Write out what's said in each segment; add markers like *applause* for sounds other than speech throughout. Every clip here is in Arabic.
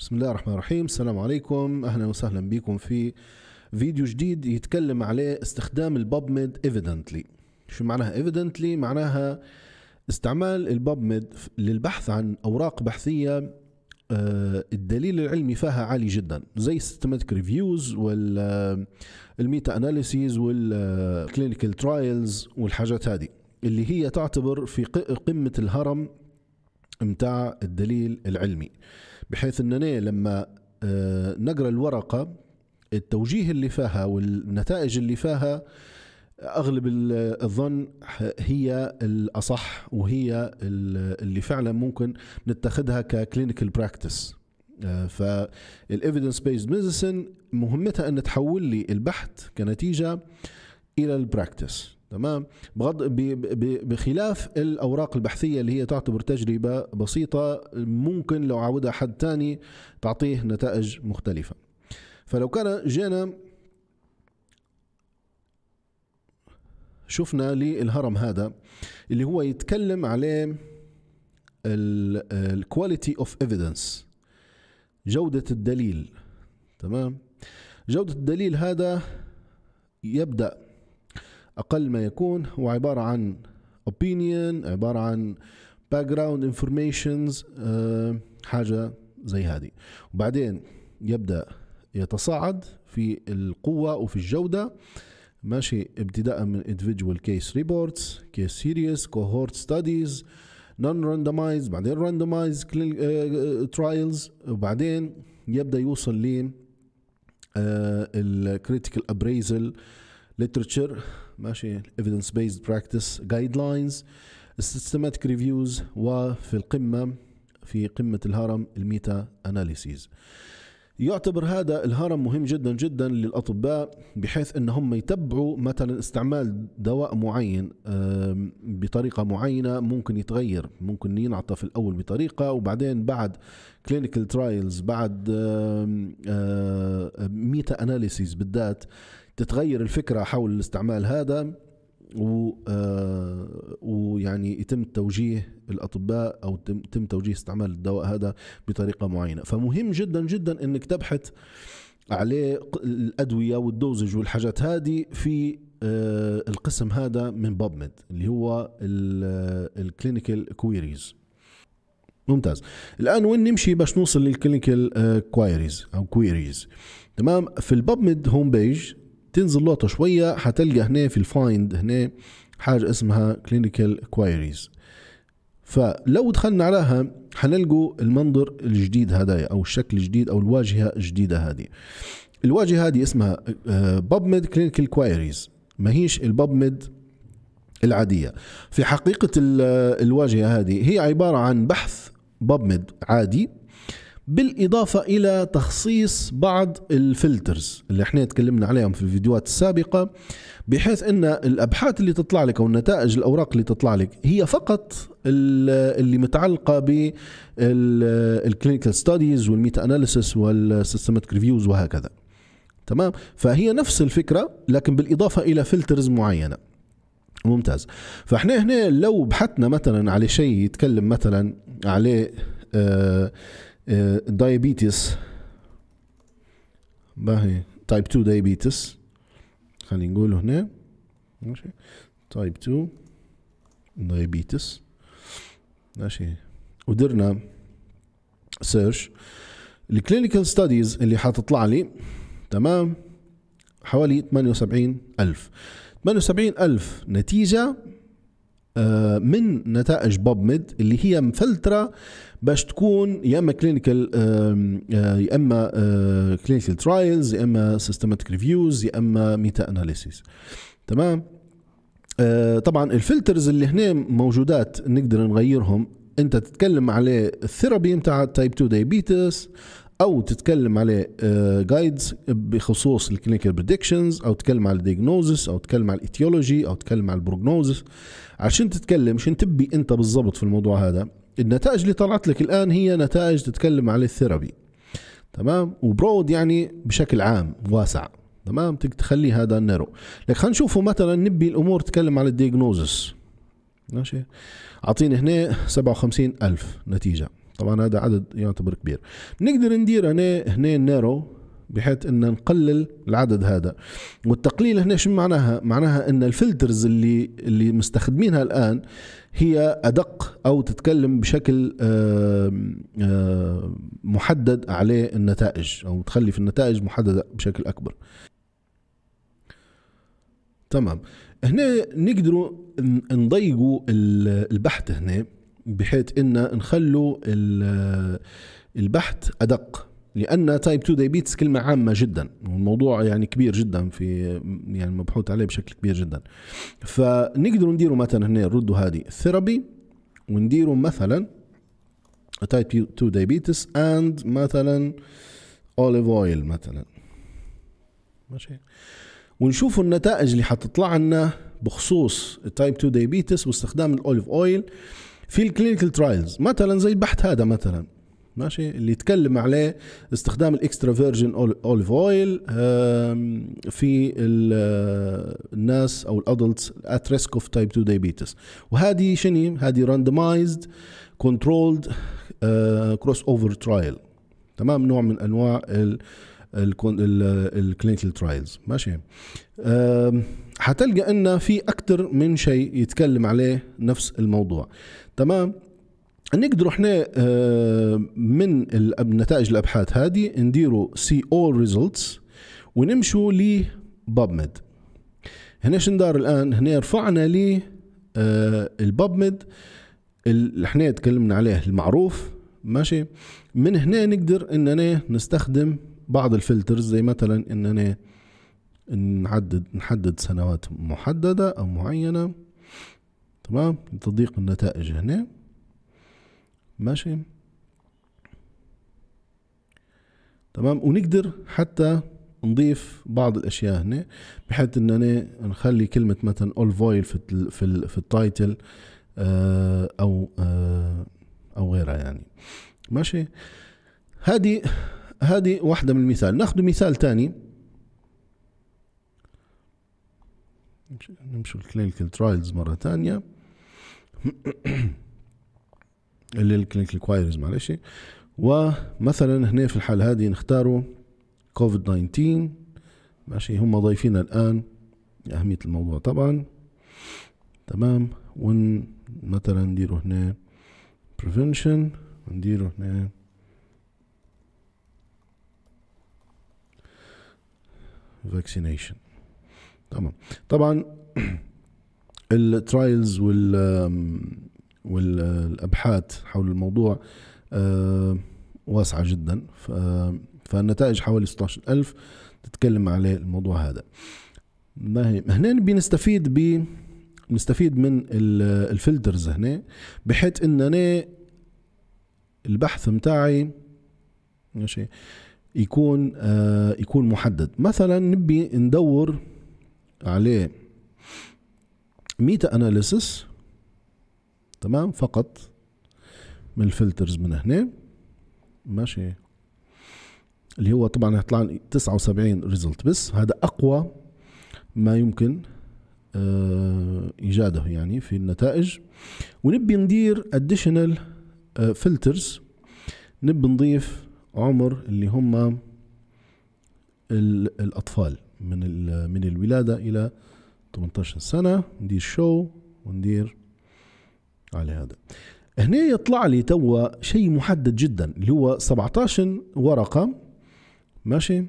بسم الله الرحمن الرحيم السلام عليكم اهلا وسهلا بكم في فيديو جديد يتكلم عليه استخدام الباب ميد ايفيدنتلي شو معناها ايفيدنتلي معناها استعمال الباب ميد للبحث عن اوراق بحثيه آه، الدليل العلمي فيها عالي جدا زي systematic ريفيوز والميتا اناليسيز والكلينيكال ترايلز والحاجات هذه اللي هي تعتبر في قمه الهرم متاع الدليل العلمي بحيث اننا لما آه، نقرا الورقه التوجيه اللي فيها والنتائج اللي فيها اغلب الظن هي الاصح وهي اللي فعلا ممكن نتخذها ككلينيكال براكتس فالإيفيدنس بيز ميديسن مهمتها أن تحول لي البحث كنتيجة إلى البراكتس تمام بغض بخلاف الاوراق البحثيه اللي هي تعتبر تجربه بسيطه ممكن لو عاودها حد ثاني تعطيه نتائج مختلفه فلو كان جينا شفنا للهرم هذا اللي هو يتكلم عليه الكواليتي اوف ايفيدنس جودة الدليل تمام جودة الدليل هذا يبدأ اقل ما يكون هو عباره عن opinion عباره عن باك جراوند informations حاجه زي هذه وبعدين يبدا يتصاعد في القوه وفي الجوده ماشي ابتداء من individual case reports case series cohort studies non randomized بعدين randomized trials وبعدين يبدا يوصل ل critical appraisal literature ماشي evidence based practice guidelines systematic reviews وفي القمة في قمة الهرم الميتا analysis. يعتبر هذا الهرم مهم جدا جدا للأطباء بحيث أن هم يتبعوا مثلا استعمال دواء معين بطريقة معينة ممكن يتغير ممكن ينعطى في الأول بطريقة وبعدين بعد كلينيكال ترايلز بعد ميتا أناليسيز آه، آه، بالذات تتغير الفكرة حول الاستعمال هذا و آه، ويعني يتم توجيه الاطباء او يتم توجيه استعمال الدواء هذا بطريقه معينه فمهم جدا جدا انك تبحث عليه الادويه والدوزج والحاجات هذه في آه، القسم هذا من بابمد اللي هو الكلينيكال كويريز آه، ممتاز الان وين نمشي باش نوصل للكلينيكال كويريز او كويريز تمام في البابمد هوم بيج تنزل لقطه شويه هتلقى هنا في الفايند هنا حاجه اسمها كلينيكال كويريز فلو دخلنا عليها حنلقوا المنظر الجديد هذايا او الشكل الجديد او الواجهه الجديده هذه الواجهه هذه اسمها بابميد كلينيكال كويريز ما هيش البابميد العادية في حقيقة آه، الواجهة هذه هي عبارة عن بحث ميد عادي بالإضافة إلى تخصيص بعض الفلترز اللي احنا تكلمنا عليهم في الفيديوهات السابقة بحيث أن الأبحاث اللي تطلع لك أو النتائج الأوراق اللي تطلع لك هي فقط اللي متعلقة بالكلينيكال ستاديز والميتا أناليسيس والسيستماتيك ريفيوز وهكذا تمام فهي نفس الفكرة لكن بالإضافة إلى فلترز معينة ممتاز فاحنا هنا لو بحثنا مثلا على شيء يتكلم مثلا عليه آه الدايابيتس آه، باهي تايب 2 دايابيتس خلينا نقول هنا ماشي تايب 2 دايابيتس ماشي ودرنا سيرش الكلينيكال ستاديز اللي حتطلع لي تمام حوالي 78000 78000 نتيجة آه، من نتائج بوب ميد اللي هي مفلتره باش تكون يا اما كلينيكال آه، يا اما كلينيكال آه، ترايلز يا اما سيستماتيك ريفيوز يا اما ميتا اناليسيس تمام طبعا الفلترز اللي هنا موجودات نقدر نغيرهم انت تتكلم عليه الثيرابي نتاع تايب 2 دايبيتس او تتكلم على جايدز آه، بخصوص الكلينيكال بريدكشنز او تتكلم على الدياجنوزس او تتكلم على الايتيولوجي او تتكلم على البروجنوزس عشان تتكلم عشان تبي انت بالضبط في الموضوع هذا النتائج اللي طلعت لك الان هي نتائج تتكلم على الثيرابي تمام وبرود يعني بشكل عام واسع تمام تخلي هذا النيرو لك خلينا نشوفه مثلا نبي الامور تتكلم على الدياجنوزس ماشي اعطيني هنا 57000 نتيجه طبعا هذا عدد يعتبر كبير نقدر ندير هنا هنا نارو بحيث ان نقلل العدد هذا والتقليل هنا شو معناها معناها ان الفلترز اللي اللي مستخدمينها الان هي ادق او تتكلم بشكل محدد عليه النتائج او تخلي في النتائج محدده بشكل اكبر تمام هنا نقدروا نضيقوا البحث هنا بحيث ان نخلوا البحث ادق لان تايب 2 ديابيتس كلمه عامه جدا والموضوع يعني كبير جدا في يعني مبحوث عليه بشكل كبير جدا فنقدروا نديروا مثلا هنا نردوا هذه ثيرابي ونديروا مثلا تايب 2 ديابيتس اند مثلا اوليف اويل مثلا ماشي ونشوفوا النتائج اللي حتطلع لنا بخصوص تايب 2 ديابيتس واستخدام الاوليف اويل في الكلينيكال ترايلز مثلا زي البحث هذا مثلا ماشي اللي يتكلم عليه استخدام الاكسترا فيرجن اوليف اويل في آه، الناس او الادلتس ات ريسك اوف تايب 2 دايابيتس وهذه شنو هذه راندمايزد كنترولد كروس اوفر ترايل تمام نوع من انواع الكلينيكال ترايلز آه، ماشي حتلقى ان في اكثر من شيء يتكلم عليه نفس الموضوع تمام نقدروا احنا آه، من نتائج الابحاث هذه نديروا سي اول ريزلتس ونمشوا ميد هنا شندار الان هنا رفعنا الباب ميد اللي احنا تكلمنا عليه المعروف ماشي من هنا نقدر اننا نستخدم بعض الفلترز زي مثلا اننا نعدد نحدد سنوات محدده او معينه تمام تدقيق النتائج هنا ماشي تمام ونقدر حتى نضيف بعض الاشياء هنا بحيث ان انا نخلي كلمه مثلا اول فويل في الـ في الـ في التايتل آه، او آه، او غيرها يعني ماشي هذه هذه واحده من المثال ناخذ مثال ثاني نمشي الكلينيكال ترايلز مره ثانيه *coughs* اللي الكلينيكال كوايرز معلش ومثلا هنا في الحالة هذه نختاروا كوفيد 19 ماشي هم ضايفين الآن أهمية الموضوع طبعا تمام ون مثلا نديروا هنا prevention ونديروا هنا vaccination تمام طبعا الترايلز وال والابحاث حول الموضوع آه، واسعه جدا آه، فالنتائج حوالي 16000 تتكلم عليه الموضوع هذا ما هي هنا بنستفيد ب نستفيد من الفلترز هنا بحيث ان انا البحث متاعي ماشي يكون آه، يكون محدد مثلا نبي ندور عليه ميتا اناليسس تمام فقط من الفلترز من هنا ماشي اللي هو طبعا هيطلع لي 79 ريزلت بس هذا اقوى ما يمكن آه، ايجاده يعني في النتائج ونبي ندير اديشنال آه، فلترز نبي نضيف عمر اللي هم الاطفال من من الولاده الى 18 سنة ندير شو وندير على هذا هنا يطلع لي توا شيء محدد جدا اللي هو 17 ورقة ماشي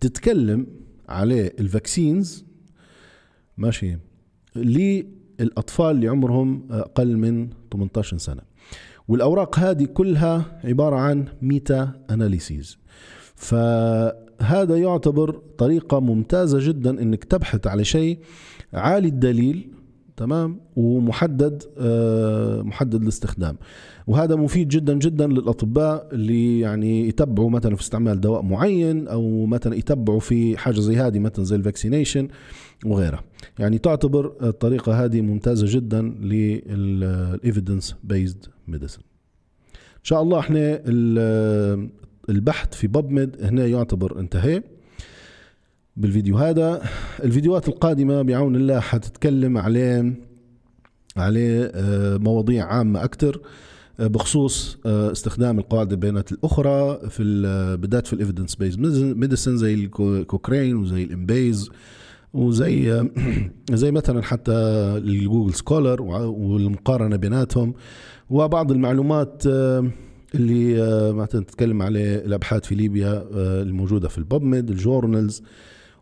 تتكلم على الفاكسينز ماشي للأطفال اللي عمرهم أقل من 18 سنة والأوراق هذه كلها عبارة عن ميتا أناليسيز ف هذا يعتبر طريقة ممتازة جدا انك تبحث على شيء عالي الدليل تمام ومحدد آه، محدد الاستخدام وهذا مفيد جدا جدا للاطباء اللي يعني يتبعوا مثلا في استعمال دواء معين او مثلا يتبعوا في حاجه زي هذه مثلا زي الفاكسينيشن وغيرها يعني تعتبر الطريقه هذه ممتازه جدا للايفيدنس بيزد ميديسن ان شاء الله احنا البحث في ميد هنا يعتبر انتهى بالفيديو هذا الفيديوهات القادمة بعون الله حتتكلم على على آه، مواضيع عامة أكثر آه، بخصوص آه، استخدام القواعد البيانات الأخرى في بالذات في الإيفيدنس بيز ميديسن زي الكوكرين وزي الإمبيز وزي *clears throat* زي مثلا حتى الجوجل سكولر والمقارنة بيناتهم وبعض المعلومات اللي آه، معناتها نتكلم عليه الابحاث في ليبيا آه، الموجوده في الببمد الجورنالز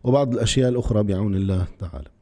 وبعض الاشياء الاخرى بعون الله تعالى